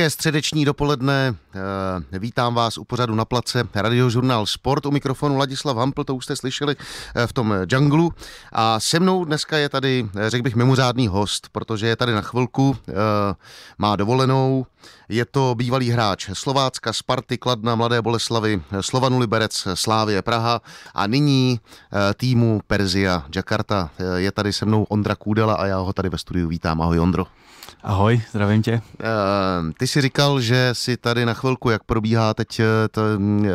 Hezké středeční dopoledne, eh, vítám vás u pořadu na place Radiožurnál Sport. U mikrofonu Ladislav Hampl, to už jste slyšeli eh, v tom džunglu A se mnou dneska je tady, eh, řekl bych, mimořádný host, protože je tady na chvilku, má dovolenou. Je to bývalý hráč Slovácka, Sparty, Kladna, Mladé Boleslavy, Slovanu Liberec, Slávě Praha a nyní týmu Perzia Jakarta. Je tady se mnou Ondra Kůdela a já ho tady ve studiu vítám. Ahoj Ondro. Ahoj, zdravím tě. Ehm, ty jsi říkal, že si tady na chvilku, jak probíhá teď eh, ten,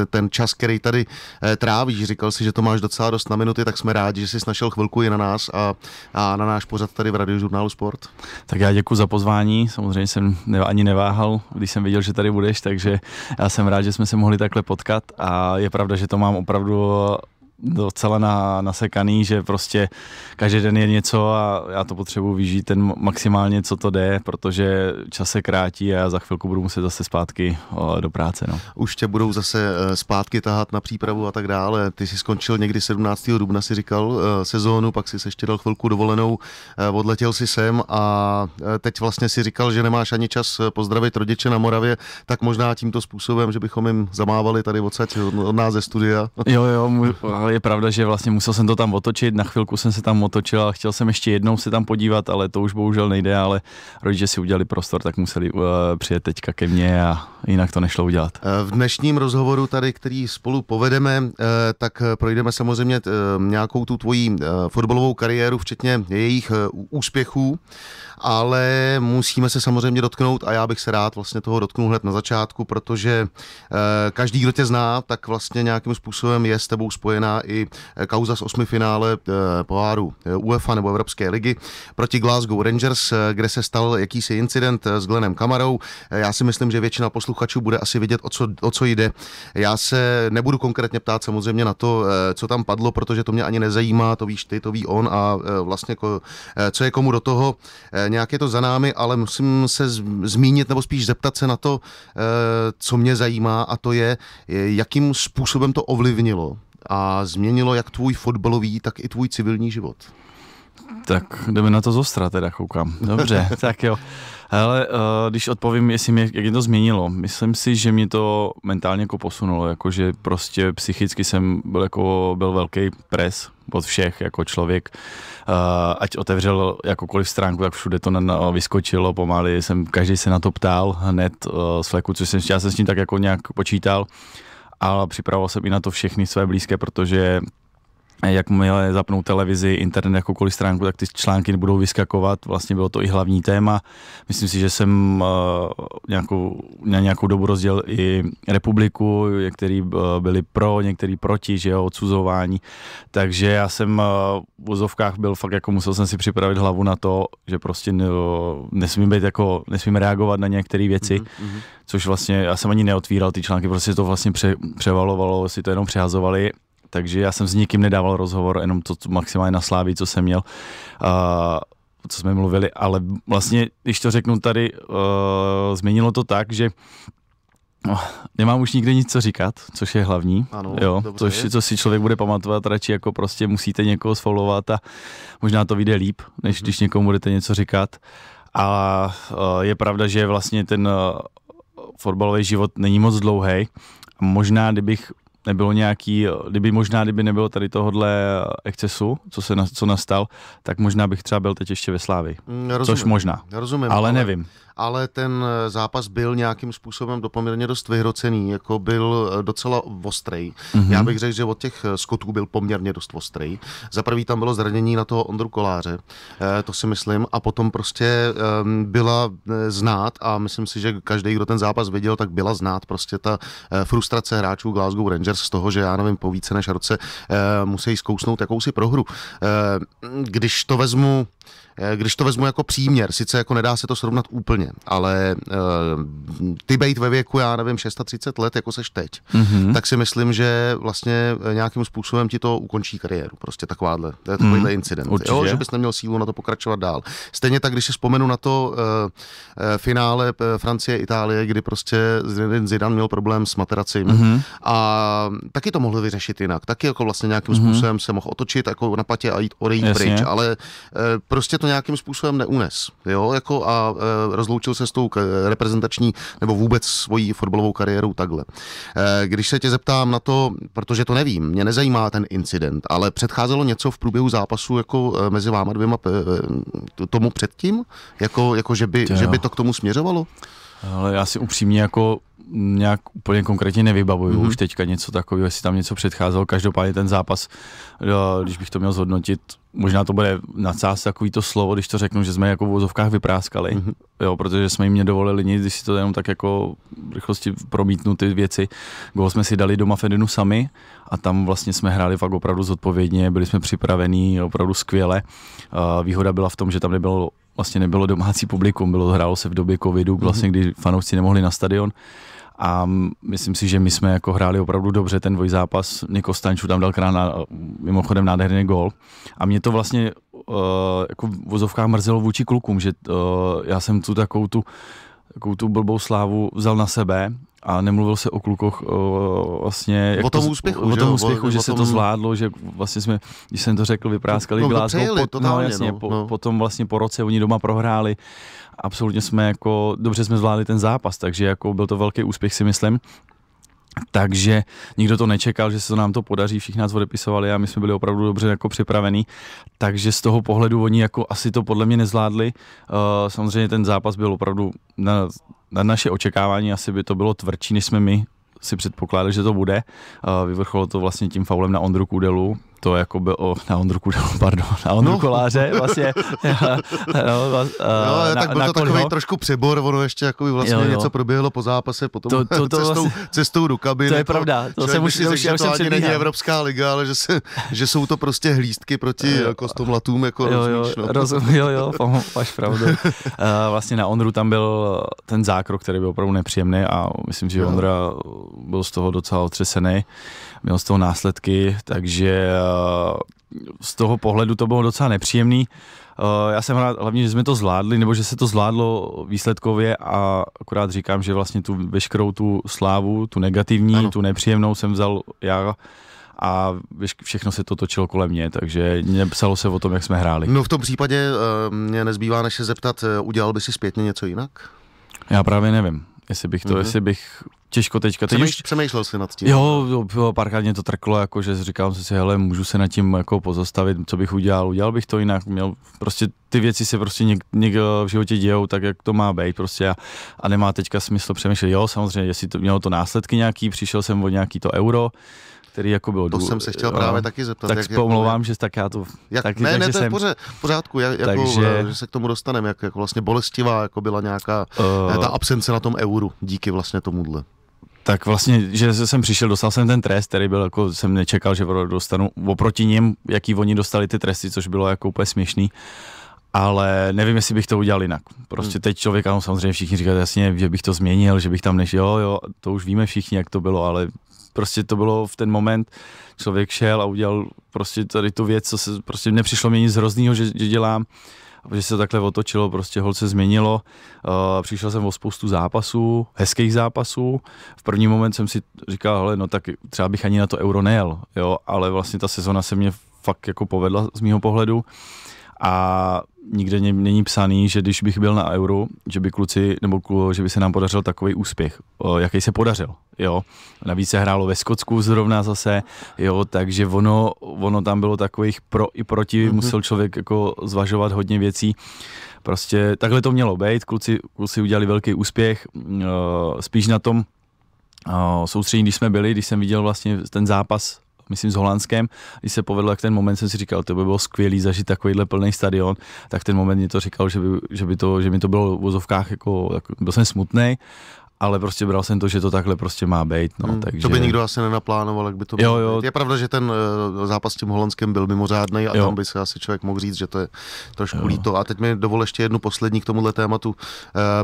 eh, ten čas, který tady eh, trávíš, říkal si, že to máš docela dost na minuty, tak jsme rádi, že jsi našel chvilku i na nás a, a na náš pořad tady v radiožurnálu Sport. Tak já děkuji za pozvání, samozřejmě jsem ani neváhal, když jsem viděl, že tady budeš, takže já jsem rád, že jsme se mohli takhle potkat a je pravda, že to mám opravdu docela na, nasekaný, že prostě každý den je něco a já to potřebuji vyžít ten maximálně, co to jde, protože čas se krátí a já za chvilku budu muset zase zpátky do práce. No. Už tě budou zase e, zpátky tahat na přípravu a tak dále. Ty jsi skončil někdy 17. dubna, si říkal e, sezónu, pak si ještě dal chvilku dovolenou, e, odletěl si sem a teď vlastně si říkal, že nemáš ani čas pozdravit rodiče na Moravě, tak možná tímto způsobem, že bychom jim zamávali tady odsaď od nás ze studia. Jo, jo, ale je pravda, že vlastně musel jsem to tam otočit, na chvilku jsem se tam otočil a chtěl jsem ještě jednou se tam podívat, ale to už bohužel nejde, ale rodiče si udělali prostor, tak museli uh, přijet teďka ke mně a jinak to nešlo udělat. Eh, v dnešním rozhovoru tady, který spolu povedeme, eh, tak eh, projdeme samozřejmě nějakou tu tvoji fotbalovou kariéru, včetně jejich úspěchů, ale musíme se samozřejmě dotknout a já bych se rád vlastně toho dotknul hned na začátku, protože každý, kdo tě zná, tak vlastně nějakým způsobem je s tebou spojená i e, kauza z osmi finále e, poháru e, UEFA nebo Evropské ligy proti Glasgow Rangers, kde se stal jakýsi incident s Glenem Kamarou. Já si myslím, že většina posluchačů bude asi vidět, o co, o co jde. Já se nebudu konkrétně ptát samozřejmě na to, co tam padlo, protože to mě ani nezajímá, to víš ty, to ví on a vlastně co je komu do toho, nějak je to za námi, ale musím se zmínit nebo spíš zeptat se na to, co mě zajímá a to je, jakým způsobem to ovlivnilo a změnilo jak tvůj fotbalový, tak i tvůj civilní život? Tak jdeme na to zostra teda, koukám. Dobře, tak jo. Ale eh, když odpovím, jestli mě, jak mě to změnilo, myslím si, že mě to mentálně jako posunulo, jakože prostě psychicky jsem byl jako, byl velký pres od všech jako člověk, eh, ať otevřel jakoukoliv stránku, tak všude to na, vyskočilo pomaly, jsem, každý se na to ptal hned eh, z fleku, což jsem, já jsem s tím tak jako nějak počítal a připravoval jsem i na to všechny své blízké, protože jakmile zapnou televizi, internet, jakoukoliv stránku, tak ty články budou vyskakovat. Vlastně bylo to i hlavní téma. Myslím si, že jsem eh, nějakou, na nějakou dobu rozděl i republiku, některý eh, byli pro, některý proti, že jo, odsuzování. Takže já jsem eh, v vozovkách byl fakt jako musel jsem si připravit hlavu na to, že prostě nesmím být jako, nesmím reagovat na některé věci, mm-hmm. což vlastně, já jsem ani neotvíral ty články, prostě to vlastně pře, převalovalo, si to jenom přehazovali takže já jsem s nikým nedával rozhovor, jenom to maximálně na Sláví, co jsem měl. Uh, co jsme mluvili, ale vlastně, když to řeknu tady, uh, změnilo to tak, že no, nemám už nikdy nic co říkat, což je hlavní, ano, jo, to což co si člověk bude pamatovat, radši jako prostě musíte někoho sfolovat a možná to vyjde líp, než mhm. když někomu budete něco říkat. A uh, je pravda, že vlastně ten uh, fotbalový život není moc dlouhý. Možná, kdybych nebylo nějaký, kdyby možná, kdyby nebylo tady tohohle excesu, co, se, na, co nastal, tak možná bych třeba byl teď ještě ve Slávi. Mm, rozumím, což možná, rozumím, ale, ale nevím ale ten eh, zápas byl nějakým způsobem dopoměrně dost vyhrocený, jako byl eh, docela ostrý. Mm-hmm. Já bych řekl, že od těch eh, skotů byl poměrně dost ostrý. Za prvý tam bylo zranění na toho Ondru Koláře, to si myslím, a potom prostě ehm, byla znát a myslím si, že každý, kdo ten zápas viděl, tak byla znát prostě ta frustrace hráčů Glasgow Rangers z toho, že já nevím, po více než roce musí zkousnout jakousi prohru. Když to vezmu, když to vezmu jako příměr, sice jako nedá se to srovnat úplně, samozřejmě, ale uh, ty být ve věku, já nevím, 630 let, jako seš teď, mm-hmm. tak si myslím, že vlastně eh, nějakým způsobem ti to ukončí kariéru. Prostě takováhle, to je takovýhle mm, incident. Jo, že bys neměl sílu na to pokračovat dál. Stejně tak, když si vzpomenu na to uh, uh finále uh, Francie-Itálie, kdy prostě Zidane měl problém s materací mm-hmm. a taky to mohli vyřešit jinak. Taky jako vlastně nějakým mm-hmm. způsobem se mohl otočit jako na patě a jít odejít Jasně. pryč, ale uh, prostě to nějakým způsobem neunes. Jo, jako a uh, rozlou rozloučil se s tou reprezentační nebo vůbec svojí fotbalovou kariérou takhle. Eh, když se tě zeptám na to, protože to nevím, mě nezajímá ten incident, ale předcházelo něco v průběhu zápasu jako eh, mezi váma dvěma eh, tomu předtím? Jako, jako že, by, že by to k tomu směřovalo? Ale já si upřímně jako nějak úplně konkrétně nevybavuju mm-hmm. už teďka něco takového, jestli tam něco předcházelo. Každopádně ten zápas, eh, když bych to měl zhodnotit, možná to bude nadsázce takový to slovo, když to řeknu, že jsme jako v vozovkách vypráskali, mm-hmm. jo, protože jsme jim nedovolili nic, když si to jenom tak jako v rychlosti promítnu ty věci. Gol jsme si dali doma Fedinu sami a tam vlastně jsme hráli fakt opravdu zodpovědně, byli jsme připravení opravdu skvěle. Eh, výhoda byla v tom, že tam nebylo vlastně nebylo domácí publikum, bylo hrálo se v době covidu, mhm. vlastně, kdy fanoušci nemohli na stadion a myslím si, že my jsme jako hráli opravdu dobře ten zápas. Niko Stančů tam dal krát na, mimochodem nádherný gol. A mě to vlastně uh, jako v vozovkách mrzelo vůči klukům, že uh, já jsem tu takovou tu, takovou tu blbou slávu vzal na sebe a nemluvil se o klukoch o, vlastně... Jak o tom úspěchu, O, že? o tom úspěchu, o, že o se to zvládlo, že vlastně jsme, když jsem to řekl, vypráskali no, Glasgow. Přejeli, po, no, totálně, no, jasně, no, po, no. potom vlastně po roce oni doma prohráli. Absolutně jsme jako, dobře jsme zvládli ten zápas, takže jako byl to velký úspěch si myslím. Takže nikdo to nečekal, že se to nám to podaří, všichni nás odepisovali a my jsme byli opravdu dobře jako připravení, takže z toho pohledu oni jako asi to podle mě nezvládli. Uh, samozřejmě ten zápas byl opravdu na na naše očekávání asi by to bylo tvrdší, než jsme my si předpokládali, že to bude. Eh, Vyvrcholilo to vlastně tím faulem na Ondru Kudelu, to jakoby o, na Ondru pardon, na Ondru no. Koláře, vlastně. Eh, no, eh, no, na, tak byl na to Kolho. takový trošku přebor, ono ještě by vlastně jo, jo. něco proběhlo po zápase, potom to, to, to cestou, vlastně, cestou do kabiny. To je pravda, to jsem už, už, že to ani není Evropská liga, ale že, se, že jsou to prostě hlístky proti kostomlatům, eh, jako jako jo, rozumíš, no. rozum, jo, jo, máš pravdu. vlastně na Ondru tam byl ten zákrok, který byl opravdu nepříjemný a myslím, že Ondra byl z toho docela otřesený měl z toho následky, takže eh, z toho pohledu to bylo docela nepříjemný. Eh, já jsem rád hlavně, že jsme to zvládli, nebo že se to zvládlo výsledkově a akorát říkám, že vlastně tu veškerou tu slávu, tu negativní, ano. tu nepříjemnou jsem vzal já a všechno se to točilo kolem mě, takže nepsalo se o tom, jak jsme hráli. No v tom případě eh, mě nezbývá než se zeptat, udělal by si zpětně něco jinak? Já právě nevím jestli bych to, mm-hmm. jestli bych těžko teďka. Teď Přemýš, už, přemýšlel jsi nad tím? Jo, jo párkrát mě to trklo, jako, že říkám si, hele, můžu se nad tím jako pozastavit, co bych udělal, udělal bych to jinak, měl prostě ty věci se prostě někdo něk v životě dějou tak, jak to má být prostě a, a nemá teďka smysl přemýšlet, jo, samozřejmě, jestli to mělo to následky nějaký, přišel jsem o nějaký to euro, který jako byl... To dů, jsem se chtěl jo, právě taky zeptat. Tak jak, jak že tak já to... Jak, taky, ne, ne, to je jsem, pořádku, jak, jako, takže, eh, že se k tomu dostaneme, jak jako vlastně bolestivá jako byla nějaká uh, ta absence na tom euru díky vlastně tomuhle. Tak vlastně, že jsem přišel, dostal jsem ten trest, který byl jako, jsem nečekal, že dostanu oproti ním, jaký oni dostali ty tresty, což bylo jako úplně směšný ale nevím, jestli bych to udělal jinak. Prostě hmm. teď člověk, ano, samozřejmě všichni říkají jasně, že bych to změnil, že bych tam nešel. jo, jo, to už víme všichni, jak to bylo, ale prostě to bylo v ten moment, člověk šel a udělal prostě tady tu věc, co se prostě nepřišlo mě nic hroznýho, že, že dělám, že se takhle otočilo, prostě holce se změnilo. Uh, přišel jsem o spoustu zápasů, hezkých zápasů. V první moment jsem si říkal, hele, no tak třeba bych ani na to euro nejel, jo, ale vlastně ta sezona se mě fakt jako povedla z mýho pohledu a nikde není psaný, že když bych byl na euru, že by kluci, nebo klu, že by se nám podařil takový úspěch, jaký se podařil, jo. Navíc se hrálo ve Skotsku zrovna zase, jo, takže ono, ono tam bylo takových pro i proti, mm-hmm. musel člověk jako zvažovat hodně věcí. Prostě takhle to mělo být, kluci, kluci udělali velký úspěch, spíš na tom, soustředění, když jsme byli, když jsem viděl vlastně ten zápas myslím s Holandskem, když se povedlo, jak ten moment jsem si říkal, to by bylo skvělý zažít takovýhle plný stadion, tak ten moment mě to říkal, že by, že by to, že mi to bylo v vozovkách, jako, byl jsem smutný, ale prostě bral jsem to, že to takhle prostě má být, no, hmm, takže... To by nikdo asi nenaplánoval, jak by to bylo. Jo, jo. Je pravda, že ten uh, zápas s tím holandským byl mimořádný a jo. tam by se asi člověk mohl říct, že to je trošku jo. líto. A teď mi dovol ještě jednu poslední k tomuhle tématu, uh,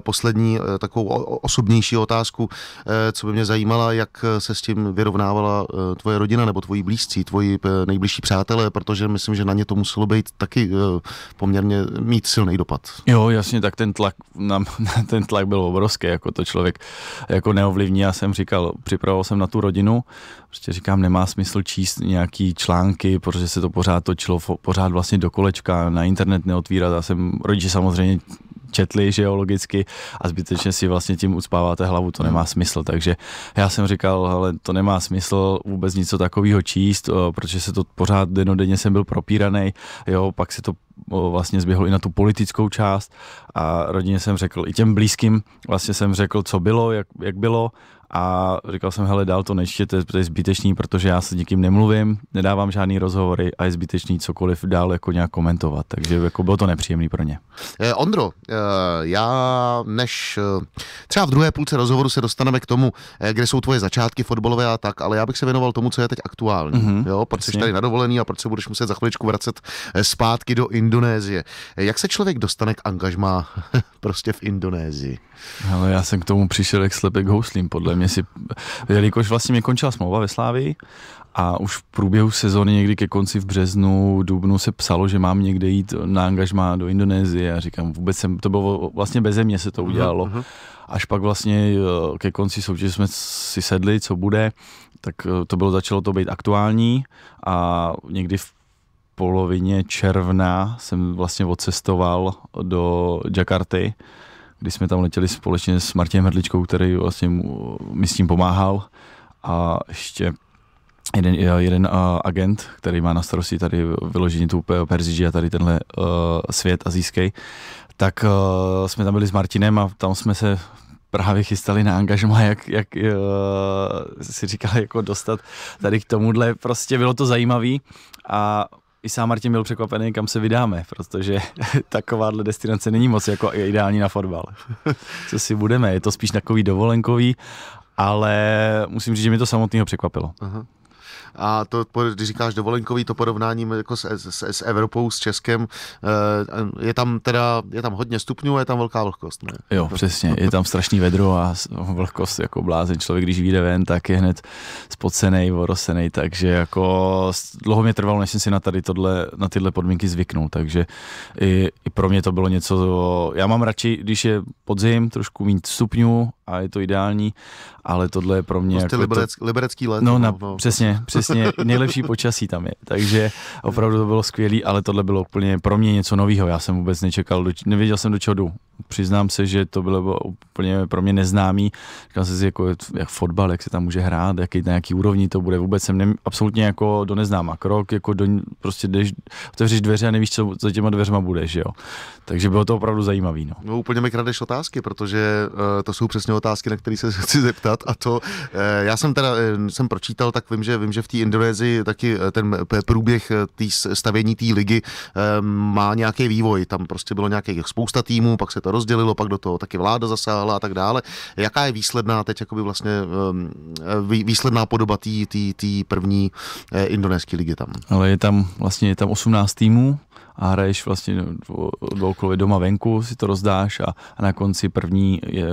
poslední uh, takovou osobnější otázku, uh, co by mě zajímala, jak se s tím vyrovnávala uh, tvoje rodina nebo tvoji blízcí, tvoji uh, nejbližší přátelé, protože myslím, že na ně to muselo být taky uh, poměrně mít silný dopad. Jo, jasně, tak ten tlak, na, ten tlak byl obrovský, jako to člověk jako neovlivní. Já jsem říkal, připravoval jsem na tu rodinu, prostě říkám, nemá smysl číst nějaký články, protože se to pořád točilo pořád vlastně do kolečka, na internet neotvírat. Já jsem rodiče samozřejmě četli, že jo, logicky, a zbytečně si vlastně tím ucpáváte hlavu, to nemá smysl. Takže já jsem říkal, ale to nemá smysl vůbec něco takového číst, eh, protože se to pořád denodenně jsem byl propíraný, jo, pak se to eh, vlastně zběhlo i na tu politickou část a rodině jsem řekl, i těm blízkým vlastně jsem řekl, co bylo, jak, jak bylo a říkal jsem, hele, dál to nečtěte, to je zbytečný, protože já se nikým nemluvím, nedávám žádný rozhovory a je zbytečný cokoliv dál jako nějak komentovat, takže jako bylo to nepříjemný pro ně. Eh, Ondro, eh, já než eh, třeba v druhé půlce rozhovoru se dostaneme k tomu, eh, kde jsou tvoje začátky fotbalové a tak, ale já bych se věnoval tomu, co je teď aktuální, mm-hmm, jo, proč jsi tady nadovolený a proč se budeš muset za chviličku vracet eh, zpátky do Indonésie. Eh, jak se člověk dostane k angažmá prostě v Indonésii? Hele, já jsem k tomu přišel jak slepek houslím, podle mě mě si, jelikož vlastně mě končila smlouva ve Slávii a už v průběhu sezóny někdy ke konci v březnu, dubnu se psalo, že mám někde jít na angažmá do Indonésie a říkám, vůbec jsem, to bylo vlastně beze mě se to udělalo. Mhm, mhm. Až pak vlastně eh, ke konci soutěže jsme si sedli, co bude, tak eh, to bylo, začalo to být aktuální a někdy v polovině června jsem vlastně odcestoval do Jakarty kdy jsme tam letěli společně s Martinem Hrdličkou, který vlastně mi s tím pomáhal a ještě jeden, eh, jeden uh, agent, který má na starosti tady vyložení tu Perziži a tady tenhle uh, svět azijský, tak uh, jsme tam byli s Martinem a tam jsme se právě chystali na angažma, jak, jak uh, si říkal, jako dostat tady k tomuhle. Prostě bylo to zajímavý a i sám Martin byl překvapený, kam se vydáme, protože takováhle destinace není moc jako ideální na fotbal. Co si budeme, je to spíš takový dovolenkový, ale musím říct, že mi to samotného překvapilo. Aha. A to, když říkáš dovolenkový, to porovnání jako s, s, s Evropou, s Českem, eh, je tam teda, je tam hodně stupňů a je tam velká vlhkost, ne? Jo, přesně, je tam strašný vedro a vlhkost jako blázen. Člověk, když vyjde ven, tak je hned spocený, vorosený, takže jako dlouho mě trvalo, než jsem si na tady tohle, na tyhle podmínky zvyknul, takže i, i pro mě to bylo něco, já mám radši, když je podzim, trošku mít stupňů a je to ideální, ale tohle je pro mě... Prostě jako liberec, to, liberecký let. No, na, no, no. přesně, přesně přesně nejlepší počasí tam je. Takže opravdu to bylo skvělé, ale tohle bylo úplně pro mě něco nového. Já jsem vůbec nečekal, do, nevěděl jsem do čeho jdu. Přiznám se, že to bylo úplně pro mě neznámý. Říkal jsem si, jako, jak fotbal, jak se tam může hrát, jaký, na jaký úrovni to bude. Vůbec jsem ne, absolutně jako do neznáma krok, jako do, prostě jdeš, otevřeš dveře a nevíš, co za těma dveřma budeš. Jo. Takže bylo to opravdu zajímavé. No. no úplně mi kradeš otázky, protože uh, to jsou přesně otázky, na které se chci zeptat. A to, uh, já jsem teda, uh, jsem pročítal, tak vím, že vím, že v té Indonésii taky eh, ten eh, průběh eh, tý stavění té ligy má nějaký vývoj. Tam prostě bylo nějakých spousta týmů, pak se to rozdělilo, pak do toho taky vláda zasáhla a tak dále. Jaká je výsledná teď jakoby vlastně ehm, výsledná podoba té první indonéské ligy tam? Ale je tam vlastně je tam 18 týmů, a hraješ vlastně dvoukolově doma venku, si to rozdáš a, a na konci první je,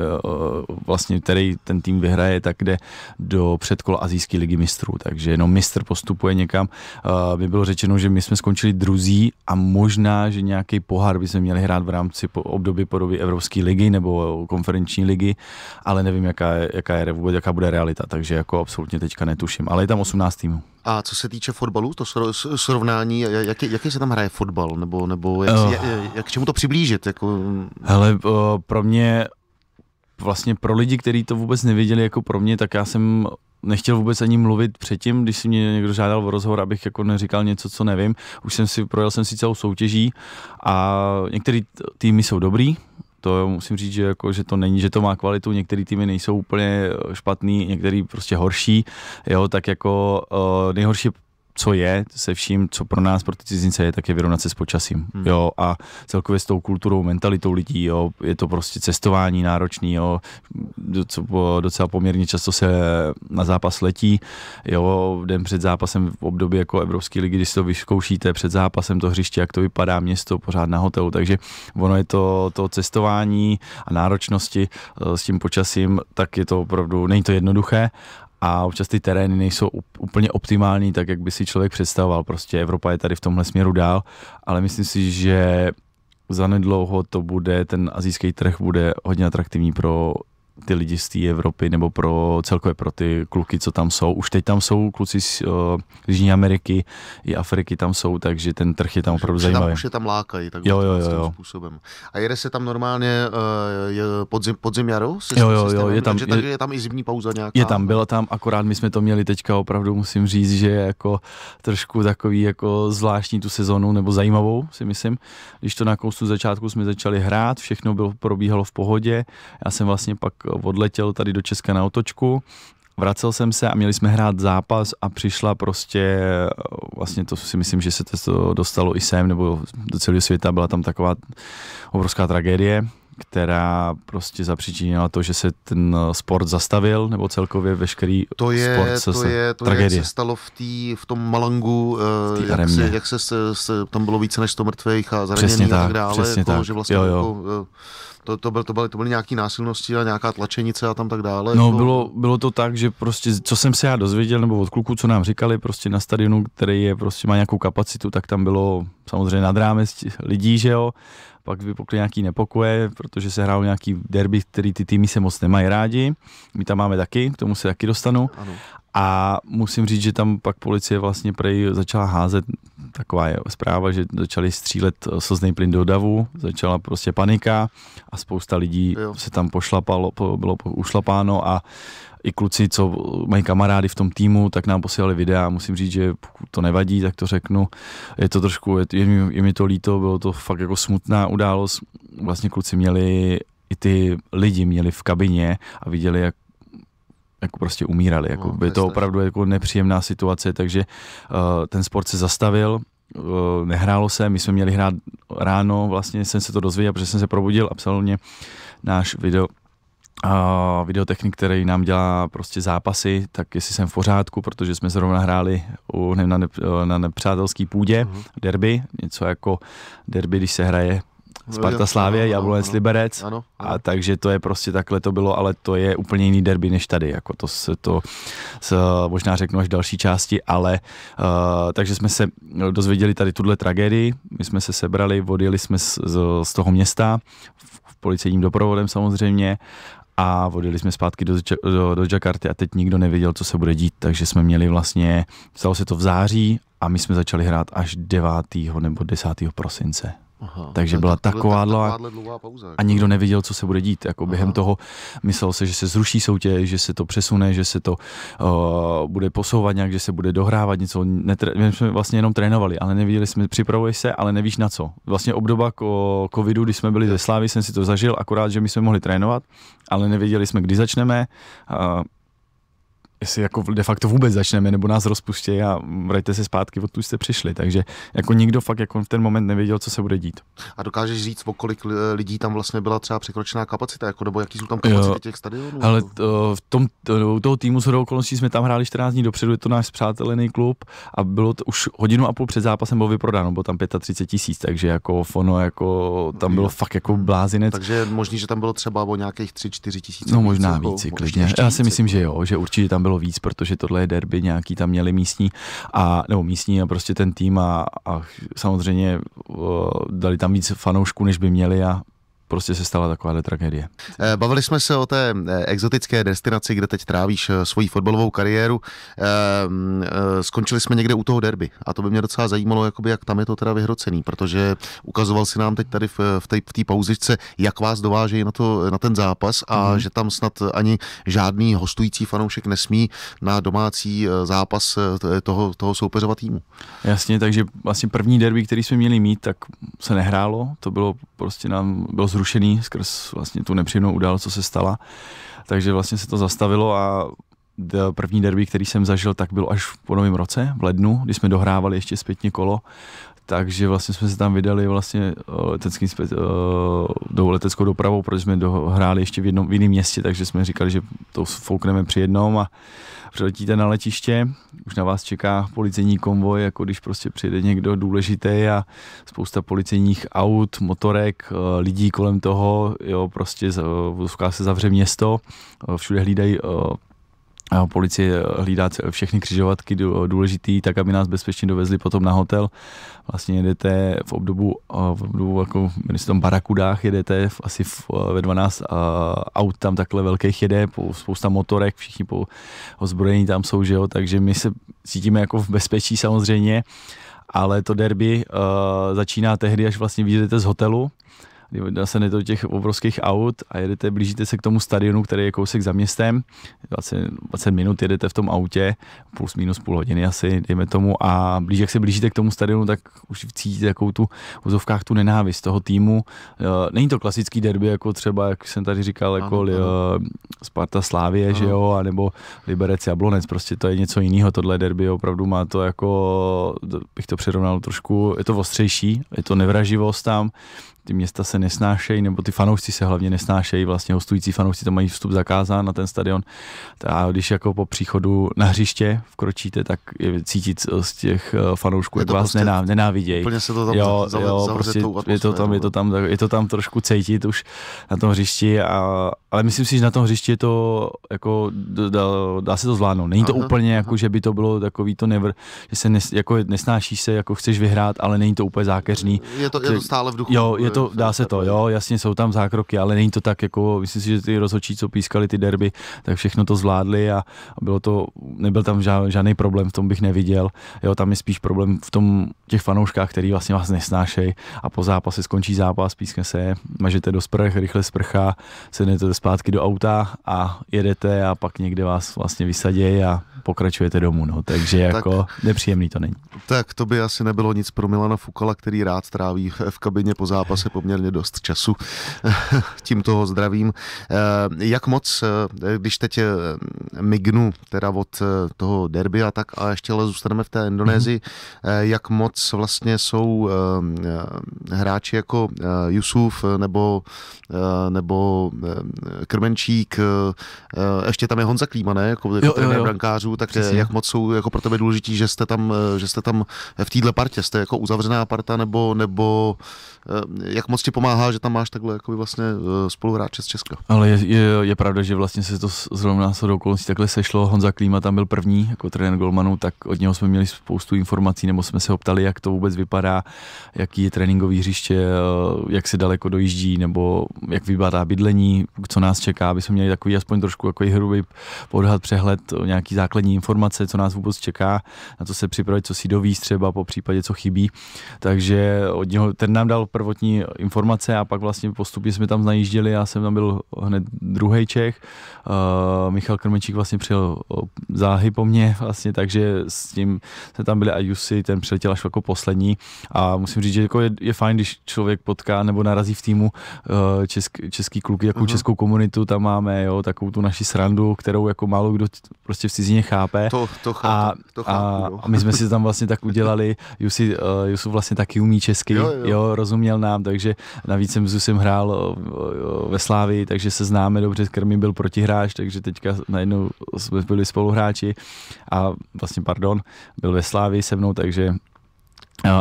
vlastně, který ten tým vyhraje, tak jde do předkola Azijské ligy mistrů, takže jenom mistr postupuje někam. By bylo řečeno, že my jsme skončili druzí a možná, že nějaký pohár by se měli hrát v rámci období podoby Evropské ligy nebo konferenční ligy, ale nevím, jaká, je, jaká je vůbec, jaká bude realita, takže jako absolutně teďka netuším, ale je tam 18 týmů. A co se týče fotbalu, to srovnání, jaký, jaký se tam hraje fotbal, nebo, nebo jak, oh. jak, jak čemu to přiblížit? Jako... Hele, o, pro mě, vlastně pro lidi, kteří to vůbec nevěděli, jako pro mě, tak já jsem nechtěl vůbec ani mluvit předtím, když si mě někdo žádal o rozhovor, abych jako neříkal něco, co nevím. Už jsem si, projel jsem si celou soutěží a některé týmy jsou dobrý, to musím říct, že, jako, že to není, že to má kvalitu, některé týmy nejsou úplně eh, špatný, některý prostě horší, jo, tak jako uh, nejhorší co je, se vším, co pro nás, pro ty cizince je, tak je vyrovnat se s počasím. Hmm. Jo, a celkově s tou kulturou, mentalitou lidí, jo, je to prostě cestování náročný, jo, docela poměrně často se na zápas letí, jo, den před zápasem v období jako Evropské ligy, když to vyzkoušíte před zápasem to hřiště, jak to vypadá, město pořád na hotelu, takže ono je to, to cestování a náročnosti eh, s tím počasím, tak je to opravdu, není to jednoduché, a občas ty terény nejsou úplně optimální, tak jak by si člověk představoval. Prostě Evropa je tady v tomhle směru dál, ale myslím si, že zanedlouho to bude, ten azijský trh bude hodně atraktivní pro ty lidi z té Evropy nebo pro celkově pro ty kluky, co tam jsou. Už teď tam jsou kluci z uh, Jižní Ameriky, i Afriky tam jsou, takže ten trh je tam opravdu zajímavý. Tam, už je tam lákají, tak jo, jo, jo, jo. způsobem. A jede se tam normálně uh, je podzim, podzim jaru, Jo, jo, jo, je tam, takže, je, je tam i zimní pauza nějaká. Je tam, byla tam, akorát my jsme to měli teďka opravdu, musím říct, že je jako trošku takový jako zvláštní tu sezonu, nebo zajímavou, si myslím. Když to na koustu začátku jsme začali hrát, všechno bylo, probíhalo v pohodě. Já jsem vlastně pak odletěl tady do Česka na otočku, vracel jsem se a měli jsme hrát zápas a přišla prostě, eh, vlastně to si myslím, že se to dostalo i sem nebo do celého světa, byla tam taková obrovská tragédie, která prostě zapříčinila to, že se ten eh, sport zastavil, nebo celkově veškerý to je, sport se, to je, to tragédie. Je, se stalo v, tý, v tom Malangu, eh, v jak, se, jak se, se, se, tam bylo více než 100 mrtvých a zraněných a tak dále. Přesně jako, tak. Že vlastně jo, jako, jo. Jako, to, to, byly, to, byly, to byly nějaké násilnosti a nějaká tlačenice a tam tak dále. No, to... Jako- bylo, bylo to tak, že prostě, co jsem se já dozvěděl, nebo od kluků, co nám říkali, prostě na stadionu, který je, prostě má nějakou kapacitu, tak tam bylo samozřejmě nad rámec lidí, že jo. Pak vypukly nějaký nepokoje, protože se hrál nějaký derby, který ty týmy se moc nemají rádi. My tam máme taky, k tomu se taky dostanu. Ano. A musím říct, že tam pak policie vlastně prej začala házet, taková je zpráva, že začali střílet eh, slzný plyn do davu, začala prostě panika a spousta lidí jo. se tam pošlapalo, bylo ušlapáno a i kluci, co mají kamarády v tom týmu, tak nám posílali videa. Musím říct, že pokud to nevadí, tak to řeknu. Je to trošku, je, je, je mi to líto, bylo to fakt jako smutná událost. Vlastně kluci měli, i ty lidi měli v kabině a viděli, jak jako prostě umírali. Jako, no, by to opravdu jako nepříjemná situace, takže uh, ten sport se zastavil, uh, nehrálo se, my jsme měli hrát ráno, vlastně jsem se to dozvěděl, protože jsem se probudil a psal mě náš video, a eh, videotechnik, který nám dělá prostě zápasy, tak jestli jsem v pořádku, protože jsme zrovna hráli u, nevím, na, ne, na nepřátelský půdě, uh-huh. derby, něco jako derby, když se hraje Sparta Slávě, Jablonec Liberec. Ano, ano. A takže to je prostě takhle to bylo, ale to je úplně jiný derby než tady. Jako to se to se, možná řeknu až v další části, ale uh, takže jsme se dozvěděli tady tuhle tragédii. My jsme se sebrali, odjeli jsme z, z, z toho města v policejním doprovodem samozřejmě a odjeli jsme zpátky do, do, do Jakarty a teď nikdo nevěděl, co se bude dít, takže jsme měli vlastně, stalo se to v září a my jsme začali hrát až 9. nebo 10. prosince Aha, Takže byla tak, taková dlouhá, pauza. Jako. A nikdo neviděl, co se bude dít. Jako Aha. toho myslel se, že se zruší soutěž, že se to přesune, že se to uh, bude posouvat nějak, že se bude dohrávat něco. Netr- my jsme vlastně jenom trénovali, ale neviděli jsme, připravuješ se, ale nevíš na co. Vlastně obdoba ko- covidu, když jsme byli ze Slávy, jsem si to zažil, akorát, že my jsme mohli trénovat, ale nevěděli jsme, kdy začneme. Uh, jestli jako de facto vůbec začneme, nebo nás rozpustí a vraťte se zpátky, odtud jste přišli. Takže jako nikdo fakt jako v ten moment nevěděl, co se bude dít. A dokážeš říct, o kolik lidí tam vlastně byla třeba překročená kapacita, jako, nebo jaký jsou tam kapacity jo, těch stadionů? Ale to, v tom, to, toho týmu shodou okolností jsme tam hráli 14 dní dopředu, je to náš přátelený klub a bylo to už hodinu a půl před zápasem bylo vyprodáno, bylo tam 35 tisíc, takže jako fono, jako tam bylo jo. fakt jako blázinec. Takže možný, že tam bylo třeba o nějakých 3-4 tisíce. No možná jako víc, klidně. Já si myslím, jako- že jo, že určitě tam bylo bylo víc, protože tohle je derby, nějaký tam měli místní a, nebo místní a prostě ten tým a, a samozřejmě dali tam víc fanoušků, než by měli a prostě se stala taková tragédie. Eh, bavili jsme se o té eh, exotické destinaci, kde teď trávíš eh, svoji fotbalovou kariéru. Ehm, skončili jsme někde u toho derby a to by mě docela zajímalo, jakoby, jak tam je to teda vyhrocený, protože ukazoval si nám teď tady v, v té v pauzičce, jak vás dovážejí na, to, na ten zápas a mm. že tam snad ani žádný hostující fanoušek nesmí na domácí zápas toho, toho soupeřova týmu. Jasně, takže vlastně první derby, který jsme měli mít, tak se nehrálo, to bylo prostě nám, bylo zrušené zrušený skrz vlastně tu nepříjemnou událost, co se stala. Takže vlastně se to zastavilo a první derby, který jsem zažil, tak byl až po novém roce, v lednu, kdy jsme dohrávali ještě zpětně kolo takže vlastně jsme se tam vydali vlastně eh, leteckým, do eh, leteckou dopravou, protože jsme hráli ještě v, jednom, v jiném městě, takže jsme říkali, že to foukneme při jednom a přiletíte na letiště, už na vás čeká policejní konvoj, jako když prostě přijede někdo důležitý a spousta policejních aut, motorek, eh, lidí kolem toho, jo, prostě se zavře město, všude hlídají Policie hlídá všechny křižovatky důležitý, tak aby nás bezpečně dovezli potom na hotel. Vlastně jedete v obdobu, v obdobu jako v tom barakudách, jedete v, asi v, ve 12 a aut tam takhle velkých jede, spousta motorek, všichni po ozbrojení tam jsou, že jo, takže my se cítíme jako v bezpečí samozřejmě, ale to derby uh, začíná tehdy, až vlastně vyjdete z hotelu, kdy dostanete do těch obrovských aut a jedete, blížíte se k tomu stadionu, který je kousek za městem, 20, 20 minut jedete v tom autě, plus minus půl hodiny asi, dejme tomu, a blíž, jak se blížíte k tomu stadionu, tak už cítíte takovou tu uzovkách tu nenávist toho týmu. Eh, není to klasický derby, jako třeba, jak jsem tady říkal, jako ano, eh, ano. Sparta Slávie, ano. že jo, anebo Liberec Jablonec, prostě to je něco jiného, tohle derby opravdu má to jako, bych to přirovnal trošku, je to ostřejší, je to nevraživost tam, ty města se nesnášejí, nebo ty fanoušci se hlavně nesnášejí, vlastně hostující fanoušci tam mají vstup zakázán na ten stadion. A když jako po příchodu na hřiště vkročíte, tak je cítit eh, z těch eh, fanoušků, jak vás prostě, nenávidějí. Úplně se to tam jo, jo, prostě je to tam, je to tam, je to tam trošku cítit už na tom hřišti, a, ale myslím si, že na tom hřišti je to jako, dá, dá se to zvládnout. Není to aha, úplně aha. jako, že by to bylo takový to never, že se nes, jako nesnášíš se, jako chceš vyhrát, ale není to úplně zákeřný. Je to, je to stále v duchu. Jo, je to to, dá se to, jo, jasně jsou tam zákroky, ale není to tak, jako myslím si, že ty rozhodčí, co pískali ty derby, tak všechno to zvládli a, a bylo to, nebyl tam žád, žádný problém, v tom bych neviděl, jo, tam je spíš problém v tom těch fanouškách, který vlastně vás nesnášejí a po zápase skončí zápas, pískne se, mažete do sprch, rychle sprchá, sednete zpátky do auta a jedete a pak někde vás vlastně vysadějí a pokračujete domů, no, takže jako tak, nepříjemný to není. Tak to by asi nebylo nic pro Milana Fukala, který rád stráví v kabině po zápase se poměrně dost času. tím toho zdravím. Eh, jak moc, eh, když teď eh, mignu teda od toho derby a tak a ještě ale zůstaneme v té Indonésii, mm-hmm. jak moc vlastně jsou hráči jako Jusuf nebo, nebo Krmenčík, ještě tam je Honza Klíma, ne? Jako jo, jo, jo. brankářů, tak Přesně. jak moc jsou jako pro tebe důležití, že jste tam, že jste tam v téhle partě, jste jako uzavřená parta nebo, nebo Eh, jak moc ti pomáhá, že tam máš takhle jako vlastně eh, spoluhráče z Česka. Ale je, je, je pravda, že vlastně se to zrovna se do okolností takhle sešlo. Honza Klíma tam byl první jako trenér Golmanu, tak od něho jsme měli spoustu informací, nebo jsme se ho ptali, jak to vůbec vypadá, jaký je tréninkový hřiště, eh, jak se daleko dojíždí, nebo jak vypadá bydlení, co nás čeká, aby jsme měli takový aspoň trošku jako hrubý podhad, přehled, nějaký základní informace, co nás vůbec čeká, na co se připravit, co si dovíst třeba, po případě, co chybí. Takže od něho, ten nám dal prvotní informace a pak vlastně postupně jsme tam najížděli, já jsem tam byl hned druhý Čech, uh, Michal Krmečík vlastně přijel záhy po mně vlastně, takže s tím se tam byli a Jussi, ten přiletěl až jako poslední a musím říct, že jako je, je fajn, když člověk potká nebo narazí v týmu uh, česk, český kluky, jakou uh-huh. českou komunitu tam máme, jo, takovou tu naši srandu, kterou jako málo kdo prostě v cizině chápe. To, to chápu, a, to chápu, a, a my jsme si tam vlastně tak udělali, Jussi uh, eh, vlastně taky umí česky, jo, jo. jo rozuměl nám, takže navíc jsem Zusem hrál ve Slávii, takže se známe dobře, s Krmi byl protihráč, takže teďka najednou jsme byli spoluhráči a vlastně, pardon, byl ve Slávii se mnou, takže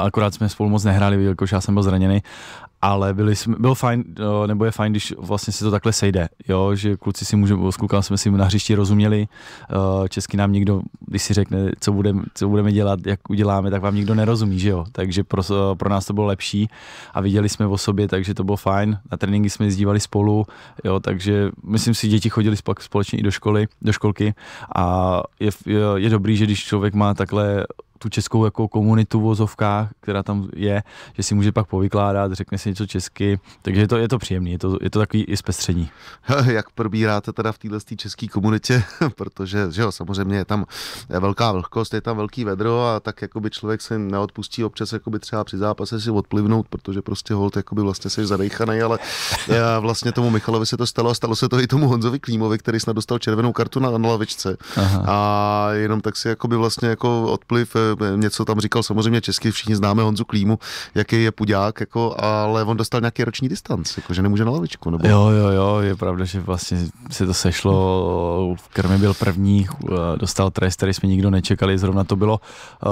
Akorát jsme spolu moc nehráli, jelikož já jsem byl zraněný, ale byli jsme, byl fajn, eh, nebo je fajn, když vlastně se to takhle sejde, jo, že kluci si můžeme, s klukama jsme si na hřišti rozuměli, eh, česky nám nikdo, když si řekne, co, budem, co budeme dělat, jak uděláme, tak vám nikdo nerozumí, že jo, takže pro, eh, pro nás to bylo lepší a viděli jsme o sobě, takže to bylo fajn, na tréninky jsme jezdívali spolu, jo, takže myslím si, děti chodili společně i do školy, do školky a je, je, je dobrý, že když člověk má takhle tu českou jako komunitu v vozovkách, která tam je, že si může pak povykládat, řekne si něco česky, takže je to, je to příjemný, je to, je to takový i zpestření. Jak probíráte teda v téhle české komunitě, protože že jo, samozřejmě je tam velká vlhkost, je tam velký vedro a tak jako by člověk se neodpustí občas jako by třeba při zápase si odplivnout, protože prostě hold jako by vlastně se zadejchaný, ale vlastně tomu Michalovi se to stalo a stalo se to i tomu Honzovi Klímovi, který snad dostal červenou kartu na, na lavičce Aha. a jenom tak si jako by vlastně jako odpliv eh, něco tam říkal samozřejmě česky, všichni známe Honzu Klímu, jaký je pudák, jako, ale on dostal nějaký roční distanc, jako, že nemůže na lavičku. Nebo... Jo, jo, jo, je pravda, že vlastně se to sešlo. V Krmi byl první, eh, dostal trest, který jsme nikdo nečekali, zrovna to bylo.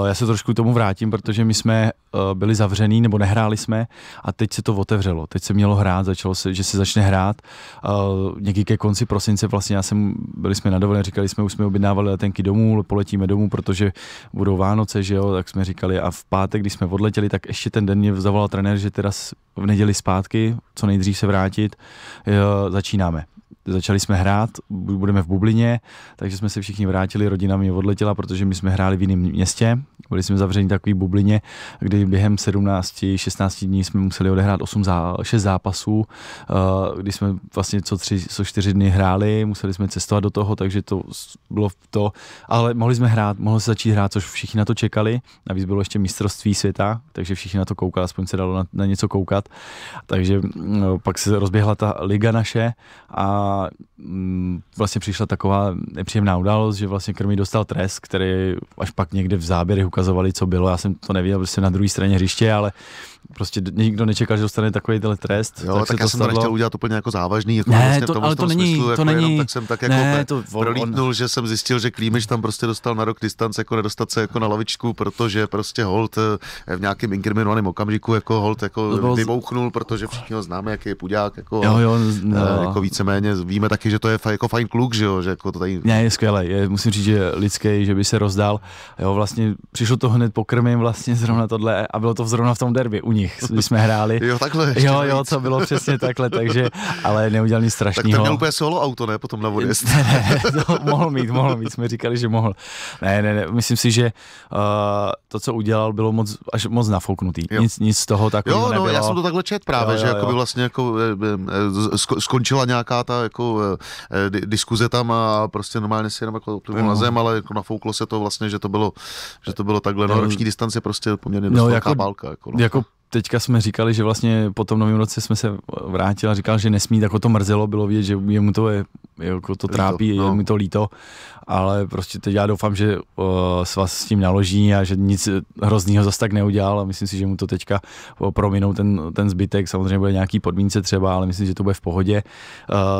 Eh, já se trošku tomu vrátím, protože my jsme eh, byli zavřený nebo nehráli jsme a teď se to otevřelo. Teď se mělo hrát, začalo se, že se začne hrát. Někdy ke konci prosince vlastně já jsem, byli jsme na dovolené, říkali jsme, už jsme objednávali letenky domů, poletíme domů, protože budou Vánoce, že jo, tak jsme říkali a v pátek, když jsme odletěli, tak ještě ten den mě zavolal trenér, že teda v neděli zpátky, co nejdřív se vrátit. Zač začínáme. začali jsme hrát, budeme v bublině, takže jsme se všichni vrátili, rodina mě odletěla, protože my jsme hráli v jiném městě, byli jsme zavřeni takový bublině, kdy během 17-16 dní jsme museli odehrát 8 zá, 6 zápasů, eh, kdy jsme vlastně co 3, co 4 dny hráli, museli jsme cestovat do toho, takže to bylo to, ale mohli jsme hrát, mohlo se začít hrát, což všichni na to čekali, navíc bylo ještě mistrovství světa, takže všichni na to koukali, aspoň se dalo na, na něco koukat, takže no, pak se rozběhla ta liga naše a Mm, vlastně přišla taková nepříjemná událost, že vlastně Krmí dostal trest, který až pak někde v záběrech ukazovali, co bylo. Já jsem to nevěděl, byl jsem na druhé straně hřiště, ale prostě nikdo nečekal, že dostane takový trest. Jo, tak, tak já to jsem stadlo. to nechtěl udělat úplně jako závažný. Jako ne, vlastně to, tom, ale to není, smyslu, to jako není. Jenom, tak jsem tak jako ne, jako to, on, prolítnul, on... že jsem zjistil, že Klímeš tam prostě dostal na rok distance, jako nedostat se jako na lavičku, protože prostě hold eh, v nějakém inkriminovaném okamžiku jako hold jako no vybouchnul, protože všichni ho známe, jaký je pudák, jako, jo, jo, no. jako víceméně víme taky, že to je jako fajn kluk, že jo, že jako to tady... Ne, je skvělé, je, musím říct, že lidský, že by se rozdal, jo, vlastně přišlo to hned pokrmím vlastně zrovna tohle a bylo to zrovna v tom derby u nich, když jsme hráli. jo, takhle. Jo, jo, to bylo přesně takhle, takže, ale neudělal nic strašného. Tak to měl úplně solo auto, ne, potom na vodě. ne, ne, to mohl mít, mohl mít, jsme říkali, že mohl. Ne, ne, ne, myslím si, že uh, to, co udělal, bylo moc, až moc nafouknutý. Jo. Nic, nic z toho takového Jo, no, nebylo. já jsem to takhle čet právě, jo, jo, že jo. by vlastně jako, eh, eh, eh, skončila nějaká ta jako jako eh, eh, di, diskuze tam a prostě normálně si jenom jako tu no. zem, ale jako nafouklo se to vlastně, že to bylo, že to bylo takhle, no, roční distance prostě poměrně no, dost no, jako, válka. Jako, no. jako teďka jsme říkali, že vlastně po tom novém roce jsme se vrátili a říkal, že nesmí, tak ho to mrzelo, bylo vidět, že jemu mu to je jako to trápí, líto, no. mi to líto, ale prostě teď já doufám, že uh, s vás s tím naloží a že nic hroznýho zase tak neudělal a myslím si, že mu to teďka uh, prominou ten, ten zbytek, samozřejmě bude nějaký podmínce třeba, ale myslím, že to bude v pohodě.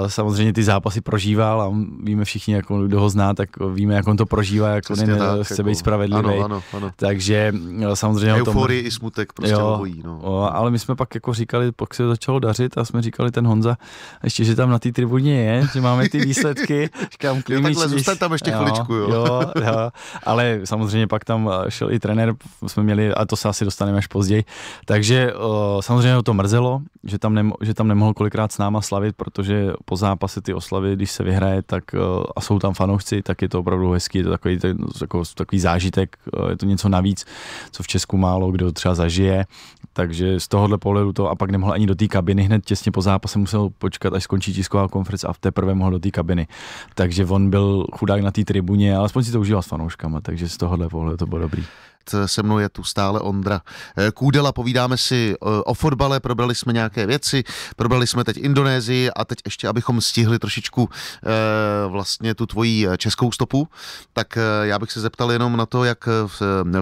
Uh, samozřejmě ty zápasy prožíval a víme všichni, jak on, kdo ho zná, tak víme, jak on to prožívá, jak Přesně on tak, chce jako, být spravedlivý. Ano, ano, ano. Takže uh, samozřejmě Euforie tom, i smutek prostě jo, obojí, no. O, ale my jsme pak jako říkali, pak se začalo dařit a jsme říkali ten Honza, ještě, že tam na té tribuně je, že máme ty výsledky. Říkám, kliničíš. Takhle zůstat tam ještě jo, chviličku, jo. jo. jo, ale samozřejmě pak tam eh, šel i trenér, jsme měli, a to se asi dostaneme až později, takže uh, samozřejmě to mrzelo, že tam, nemo, že tam nemohl kolikrát s náma slavit, protože po zápase ty oslavy, když se vyhraje, tak eh, a jsou tam fanoušci, tak je to opravdu hezký, je to takový, takový, takový zážitek, je to něco navíc, co v Česku málo kdo třeba zažije takže z tohohle pohledu to a pak nemohl ani do té kabiny hned těsně po zápase musel počkat, až skončí tisková konference a v teprve mohl do té kabiny. Takže on byl chudák na té tribuně, ale aspoň si to užíval s fanouškama, takže z tohohle pohledu to bylo dobrý. Eh, se mnou je tu stále Ondra eh, Kůdela, povídáme si eh, o fotbale, probrali jsme nějaké věci, probrali jsme teď Indonésii a teď ještě, abychom stihli trošičku vlastně tu tvoji českou stopu, tak já bych se zeptal jenom na to, jak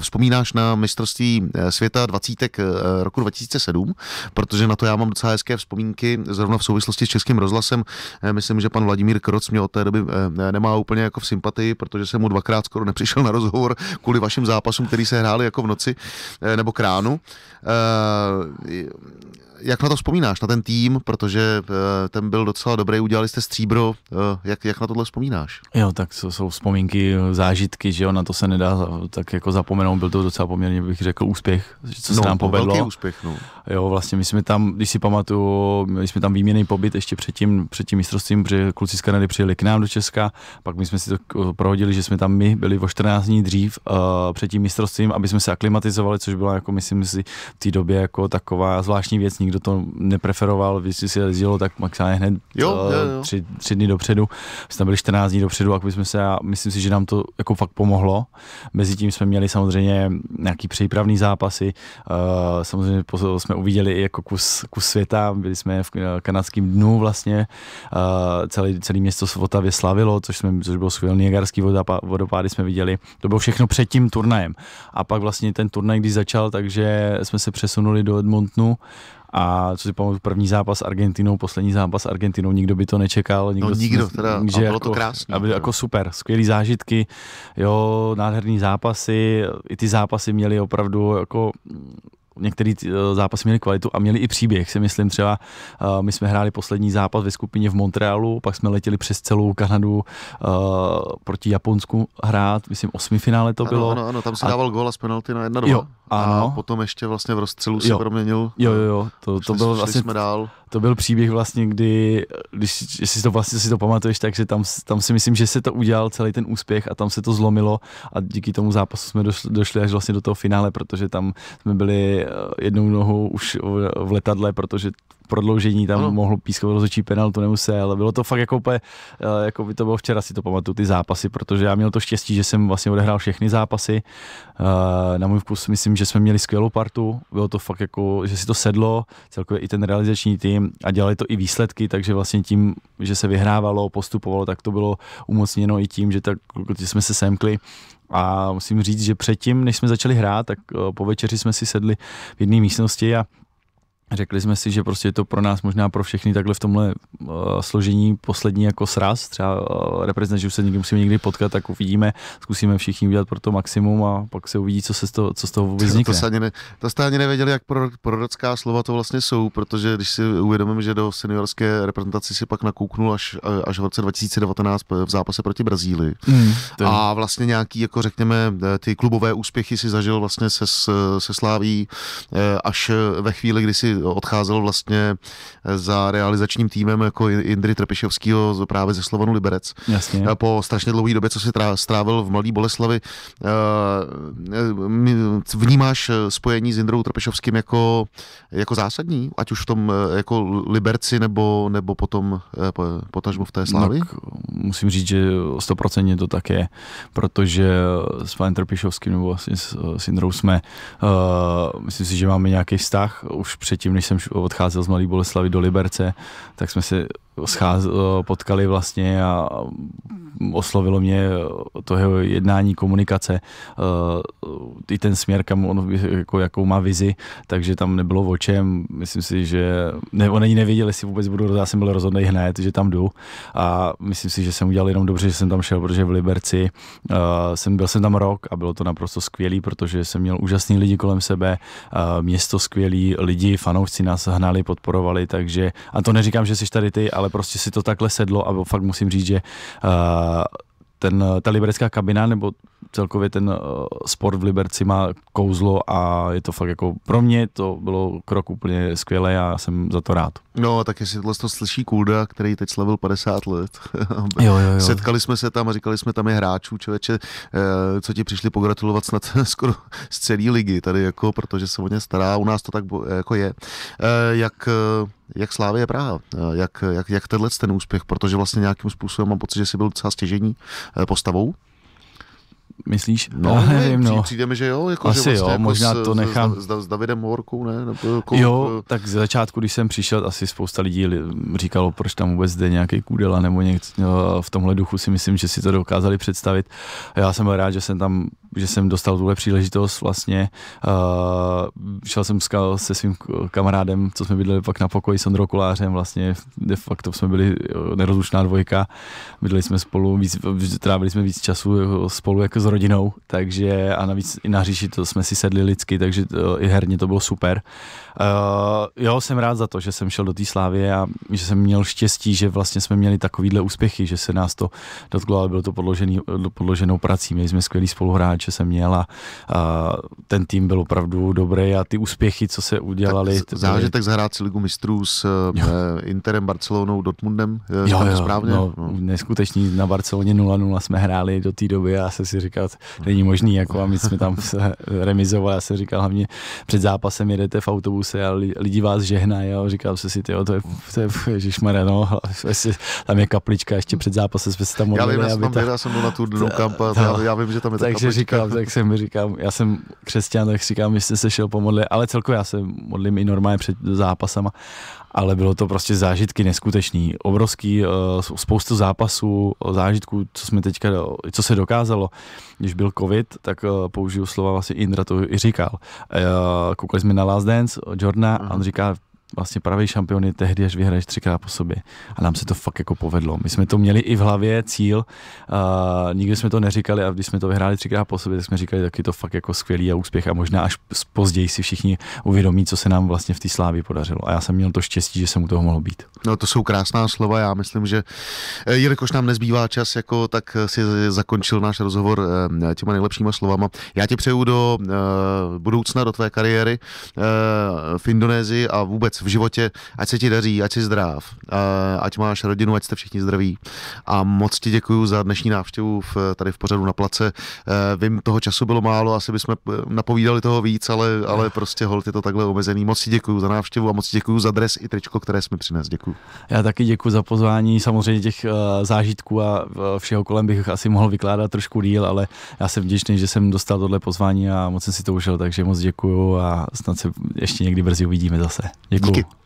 vzpomínáš na mistrovství světa 20 roku 2007, protože na to já mám docela hezké vzpomínky, zrovna v souvislosti s českým rozhlasem. Myslím, že pan Vladimír Kroc mě od té doby nemá úplně jako v sympatii, protože jsem mu dvakrát skoro nepřišel na rozhovor kvůli vašim zápasům, který se se hráli jako v noci eh, nebo kránu. Eh, jak na to vzpomínáš, na ten tým, protože eh, ten byl docela dobrý, udělali jste stříbro, eh, jak, jak na tohle vzpomínáš? Jo, tak jsou, jsou vzpomínky, eh, zážitky, že jo, na to se nedá tak jako zapomenout, byl to docela poměrně, bych řekl, úspěch, co se no, nám povedlo. Velký úspěch, no. Jo, vlastně my jsme tam, když si pamatuju, my jsme tam výměný pobyt ještě před tím, před tím mistrovstvím, protože kluci z Kanady přijeli k nám do Česka, pak my jsme si to prohodili, že jsme tam my byli o 14 dní dřív uh, před tím mistrovstvím, aby jsme se aklimatizovali, což byla jako myslím si v té době jako taková zvláštní věc, nikdo kdo to nepreferoval, vy si si jezdilo, tak maximálně hned jo, eh, jo, jo. Tři, tři, dny dopředu. jsme tam byli 14 dní dopředu, a jsme se, a myslím si, že nám to jako fakt pomohlo. Mezitím jsme měli samozřejmě nějaký přípravný zápasy, eh, samozřejmě jsme uviděli i jako kus, kus světa, byli jsme v eh, kanadském dnu vlastně, celý, celý město v vyslavilo, slavilo, což, jsme, což bylo skvělé, Niagarský vodopády jsme viděli, to bylo všechno před tím turnajem. A pak vlastně ten turnaj, když začal, takže jsme se přesunuli do Edmontonu a co si pamatuju, první zápas s Argentinou, poslední zápas s Argentinou, nikdo by to nečekal. Nikdo, no, nikdo teda, že bylo jako, to krásné. Byly no. jako super, skvělé zážitky, jo, nádherný zápasy, i ty zápasy měly opravdu jako některé eh, zápasy měli kvalitu a měli i příběh. Si myslím třeba, eh, my jsme hráli poslední zápas ve skupině v Montrealu, pak jsme letěli přes celou Kanadu eh, proti Japonsku hrát, myslím osmi finále to ano, bylo. Ano, ano, tam se dával a... gól a z penalty na 1 Jo, ano. A potom ještě vlastně v rozstřelu se proměnil. Jo, jo, jo. To, to byl vlastně, jsme dál. To byl příběh vlastně, kdy, když si to vlastně si to pamatuješ, takže tam, tam si myslím, že se to udělal celý ten úspěch a tam se to zlomilo a díky tomu zápasu jsme došli, došli až vlastně do toho finále, protože tam jsme byli jednou nohou už v letadle, protože prodloužení tam ano. mohl pískovat rozhodčí to nemusel, ale bylo to fakt jako úplně, eh, jako by to bylo včera, si to pamatuju, ty zápasy, protože já měl to štěstí, že jsem vlastně odehrál všechny zápasy. Eh, na můj vkus myslím, že jsme měli skvělou partu, bylo to fakt jako, že si to sedlo, celkově i ten realizační tým a dělali to i výsledky, takže vlastně tím, že se vyhrávalo, postupovalo, tak to bylo umocněno i tím, že tak, jsme se semkli a musím říct, že předtím, než jsme začali hrát, tak eh, po večeři jsme si sedli v jedné místnosti a řekli jsme si, že prostě je to pro nás možná pro všechny takhle v tomhle uh, složení poslední jako sraz, třeba uh, eh, reprezentant, že už se někdy musíme někdy potkat, tak uvidíme, zkusíme všichni udělat pro to maximum a pak se uvidí, co, se z, toho, co z toho vůbec vznikne. To, to, ne, to jste ani nevěděli, jak pro, prorocká slova to vlastně jsou, protože když si uvědomím, že do seniorské reprezentace si pak nakouknul až, eh, až v roce 2019 v zápase proti Brazílii mm, a vlastně nějaký, jako řekněme, ty klubové úspěchy si zažil vlastně se, se Sláví až ve chvíli, kdy si odcházel vlastně za realizačním týmem jako Indry Trpišovského právě ze Slovanu Liberec. Jasně. Po strašně dlouhé době, co si strávil v mladé Boleslavi, eh, eh, vnímáš eh, spojení s Indrou Trpišovským jako, jako zásadní, ať už v tom jako Liberci nebo, nebo potom potažmo v té slávy? Tak no, musím říct, že stoprocentně to tak je, protože s panem Trpišovským nebo vlastně s, s Indrou jsme, uh, myslím si, že máme nějaký vztah už před předtím, než jsem odcházel z malé Boleslavy do Liberce, tak jsme se scház, eh, potkali vlastně a oslovilo mě eh, to jeho jednání, komunikace, eh, i ten směr, kam on, jako, jakou má vizi, takže tam nebylo o čem. Myslím si, že ne, on ani nevěděl, jestli vůbec budu, já jsem byl rozhodný hned, že tam jdu a myslím si, že jsem udělal jenom dobře, že jsem tam šel, protože v Liberci jsem, byl jsem tam rok a bylo to naprosto skvělý, protože jsem měl úžasný lidi kolem sebe, město skvělý, lidi, fanoušci nás hnali, podporovali, takže, a to neříkám, že jsi tady ty, ale ale prostě si to takhle sedlo a fakt musím říct, že uh, ten, ta liberecká kabina nebo celkově ten uh, sport v Liberci má kouzlo a je to fakt jako pro mě to bylo krok úplně skvělý a jsem za to rád. No a tak jestli tohle to slyší Kulda, který teď slavil 50 let. jo, jo, jo. Setkali jsme se tam a říkali jsme, tam je hráčů, člověče, uh, co ti přišli pogratulovat snad skoro z celé ligy tady jako, protože se o ně stará, u nás to tak jako je. Uh, jak jak Slávě Praha, eh, jak, jak, jak tenhle ten úspěch, protože vlastně nějakým způsobem mám pocit, že jsi byl docela stěžení eh, postavou. Myslíš? No, já nevím, no. Přijde mi, že jo, jako, Asi že vlastně jo, jako možná s, to nechám. S, s Davidem Hovorkou, ne? Nebo jako, jo, eh, tak z začátku, když jsem přišel, asi spousta lidí říkalo, proč tam vůbec jde nějaký kůdela nebo něco. No, v tomhle duchu si myslím, že si to dokázali představit. A já jsem byl rád, že jsem tam že jsem dostal tuhle příležitost vlastně. Uh, šel jsem skal se svým kamarádem, co jsme bydleli pak na pokoji s Ondrou Kulářem, vlastně de facto jsme byli nerozlučná dvojka, bydleli jsme spolu, víc, trávili jsme víc času eh, spolu jako s rodinou, takže a navíc i na říši to jsme si sedli lidsky, takže to, eh, i herně to bylo super. Uh, jo, jsem rád za to, že jsem šel do té slávy a že jsem měl štěstí, že vlastně jsme měli takovýhle úspěchy, že se nás to dotklo, ale bylo to podložený, podloženou prací, měli jsme skvělý spoluhráč, hráče jsem měl a, a ten tým byl opravdu dobrý a ty úspěchy, co se udělali. Tak zážitek zahrát si ligu mistrů s jo. Eh, Interem, Barcelonou, Dortmundem, eh, jo, jo, správně? No, no. Neskutečný, na Barceloně 0-0 jsme hráli do té doby a se si říkal, není možný, jako a my jsme tam se remizovali, já jsem říkal hlavně před zápasem jedete v autobuse a lidi vás žehnají a říkal jsem si, tyjo, to je, to je ježišmarja, no, vlastně tam je kaplička, ještě před zápasem jsme se tam modlili. Já vím, já jsem, tam, ta... já jsem byl na tu dnu kampa, já, já, vím, že tam je ta Takže kaplička, říkal, tak jsem říkám, já jsem křesťan, tak říkám, že jste se šel pomodlit, ale celkově já se modlím i normálně před zápasama, ale bylo to prostě zážitky neskutečný, obrovský, eh, spoustu zápasů, zážitků, co jsme teďka, co se dokázalo. Když byl covid, tak eh, použiju slova vlastně Indra to i říkal. Eh, koukali jsme na Last Dance Jordana a on mhm. říká, vlastně pravý šampion je tehdy, až vyhraješ třikrát po sobě. A nám se to fakt jako povedlo. My jsme to měli i v hlavě, cíl, uh, nikdy jsme to neříkali a když jsme to vyhráli třikrát po sobě, tak jsme říkali, taky to fakt jako skvělý a úspěch a možná až později si všichni uvědomí, co se nám vlastně v té slávě podařilo. A já jsem měl to štěstí, že jsem u toho mohl být. No to jsou krásná slova, já myslím, že eh, jelikož nám nezbývá čas, jako tak eh, si zakončil náš rozhovor eh, těma nejlepšíma slovama. Já ti přeju do budoucna, do tvé kariéry v Indonésii a vůbec v životě, ať se ti daří, ať jsi zdrav, ať máš rodinu, ať jste všichni zdraví. A moc ti děkuji za dnešní návštěvu v, tady v pořadu na place. Eh, vím, toho času bylo málo, asi bychom eh, napovídali toho víc, ale, ale prostě holt je to takhle omezený. Moc ti děkuji za návštěvu a moc ti děkuji za dres i tričko, které jsme přinesli. Děkuji. Já taky děkuji za pozvání. Samozřejmě těch eh, zážitků a všeho kolem bych asi mohl vykládat trošku díl, ale já jsem vděčný, že jsem dostal tohle pozvání a moc jsem si to užil, takže moc děkuji a snad se ještě někdy brzy uvidíme zase. Děkuji. Go.